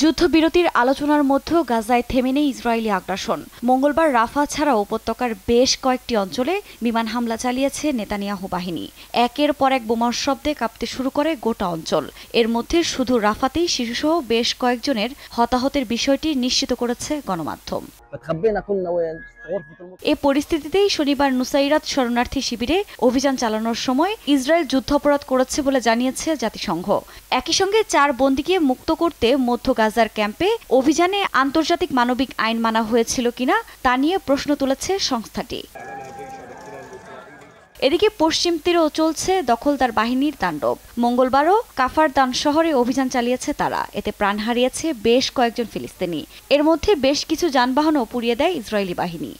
যুদ্ধবিরতির আলোচনার মধ্যেও গাজায় থেমে নেই ইসরায়েলি আগ্রাসন মঙ্গলবার রাফা ছাড়া উপত্যকার বেশ কয়েকটি অঞ্চলে বিমান হামলা চালিয়েছে নেতানিয়াহু বাহিনী একের পর এক বোমার শব্দে কাঁপতে শুরু করে গোটা অঞ্চল এর মধ্যে শুধু রাফাতেই শিশুসহ বেশ কয়েকজনের হতাহতের বিষয়টি নিশ্চিত করেছে গণমাধ্যম এ পরিস্থিতিতেই শনিবার নুসাইরাত শরণার্থী শিবিরে অভিযান চালানোর সময় ইসরায়েল যুদ্ধাপরাধ করেছে বলে জানিয়েছে জাতিসংঘ একই সঙ্গে চার বন্দীকে মুক্ত করতে মধ্য গাজার ক্যাম্পে অভিযানে আন্তর্জাতিক মানবিক আইন মানা হয়েছিল কিনা তা নিয়ে প্রশ্ন তুলেছে সংস্থাটি এদিকে পশ্চিম তীরেও চলছে দখলদার বাহিনীর তাণ্ডব মঙ্গলবারও কাফারদান শহরে অভিযান চালিয়েছে তারা এতে প্রাণ হারিয়েছে বেশ কয়েকজন ফিলিস্তিনি এর মধ্যে বেশ কিছু যানবাহনও পুড়িয়ে দেয় ইসরায়েলি বাহিনী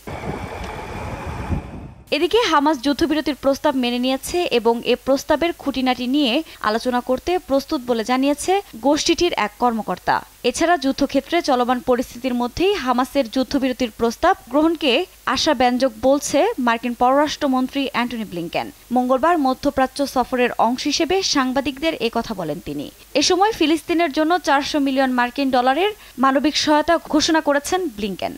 এদিকে হামাস যুদ্ধবিরতির প্রস্তাব মেনে নিয়েছে এবং এ প্রস্তাবের খুঁটিনাটি নিয়ে আলোচনা করতে প্রস্তুত বলে জানিয়েছে গোষ্ঠীটির এক কর্মকর্তা এছাড়া যুদ্ধক্ষেত্রে চলমান পরিস্থিতির মধ্যেই হামাসের যুদ্ধবিরতির প্রস্তাব গ্রহণকে আশাব্যঞ্জক বলছে মার্কিন পররাষ্ট্রমন্ত্রী অ্যান্টনি ব্লিংকেন মঙ্গলবার মধ্যপ্রাচ্য সফরের অংশ হিসেবে সাংবাদিকদের কথা বলেন তিনি এ সময় ফিলিস্তিনের জন্য চারশো মিলিয়ন মার্কিন ডলারের মানবিক সহায়তা ঘোষণা করেছেন ব্লিংকেন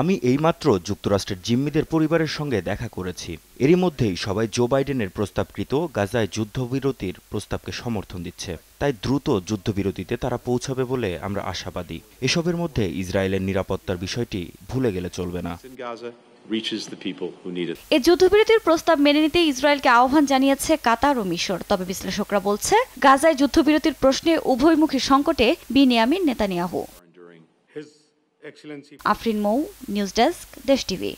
আমি এইমাত্র যুক্তরাষ্ট্রের জিম্মিদের পরিবারের সঙ্গে দেখা করেছি এরই মধ্যেই সবাই জো বাইডেনের প্রস্তাবকৃত গাজায় যুদ্ধবিরতির প্রস্তাবকে সমর্থন দিচ্ছে তাই দ্রুত যুদ্ধবিরতিতে তারা পৌঁছাবে বলে আমরা আশাবাদী এসবের মধ্যে ইসরায়েলের নিরাপত্তার বিষয়টি ভুলে গেলে চলবে না এ যুদ্ধবিরতির প্রস্তাব মেনে নিতে ইসরায়েলকে আহ্বান জানিয়েছে কাতার ও মিশর তবে বিশ্লেষকরা বলছে গাজায় যুদ্ধবিরতির প্রশ্নে উভয়মুখী সংকটে Benjamin Netanyahu Afrin Mou news desk Desh TV